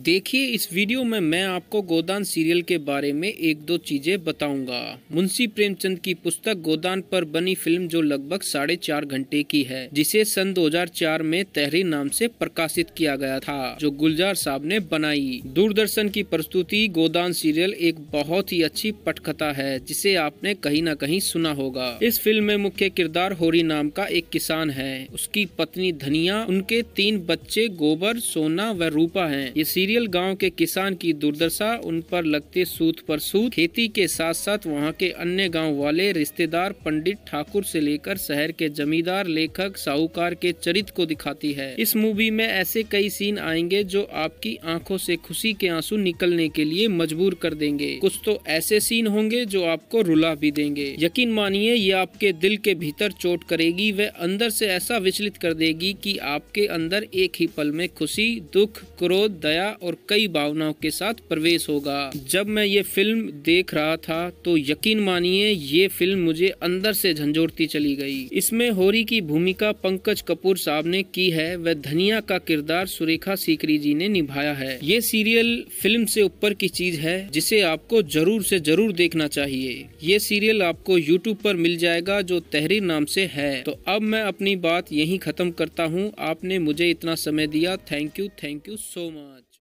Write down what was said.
देखिए इस वीडियो में मैं आपको गोदान सीरियल के बारे में एक दो चीज़ें बताऊंगा। मुंशी प्रेमचंद की पुस्तक गोदान पर बनी फिल्म जो लगभग साढ़े चार घंटे की है जिसे सन 2004 में तहरी नाम से प्रकाशित किया गया था जो गुलजार साहब ने बनाई दूरदर्शन की प्रस्तुति गोदान सीरियल एक बहुत ही अच्छी पटकथा है जिसे आपने कहीं न कहीं सुना होगा इस फिल्म में मुख्य किरदार होरी नाम का एक किसान है उसकी पत्नी धनिया उनके तीन बच्चे गोबर सोना व रूपा है ये सीरियल गांव के किसान की दुर्दशा उन पर लगते सूत पर सूत खेती के साथ साथ वहां के अन्य गांव वाले रिश्तेदार पंडित ठाकुर से लेकर शहर के जमींदार लेखक साहूकार के चरित्र को दिखाती है इस मूवी में ऐसे कई सीन आएंगे जो आपकी आंखों से खुशी के आंसू निकलने के लिए मजबूर कर देंगे कुछ तो ऐसे सीन होंगे जो आपको रुला भी देंगे यकीन मानिए ये आपके दिल के भीतर चोट करेगी वह अंदर से ऐसा विचलित कर देगी कि आपके अंदर एक ही पल में खुशी दुख क्रोध दया और कई भावनाओं के साथ प्रवेश होगा जब मैं ये फिल्म देख रहा था तो यकीन मानिए ये फिल्म मुझे अंदर से झंझोड़ती चली गई इसमें होरी की भूमिका पंकज कपूर साहब ने की है वह धनिया का किरदार सुरेखा सीकरी जी ने निभाया है ये सीरियल फिल्म से ऊपर की चीज है जिसे आपको जरूर से जरूर देखना चाहिए ये सीरियल आपको यूट्यूब पर मिल जाएगा जो तहरीर नाम से है तो अब मैं अपनी बात यही खत्म करता हूँ आपने मुझे इतना समय दिया thank you thank you so much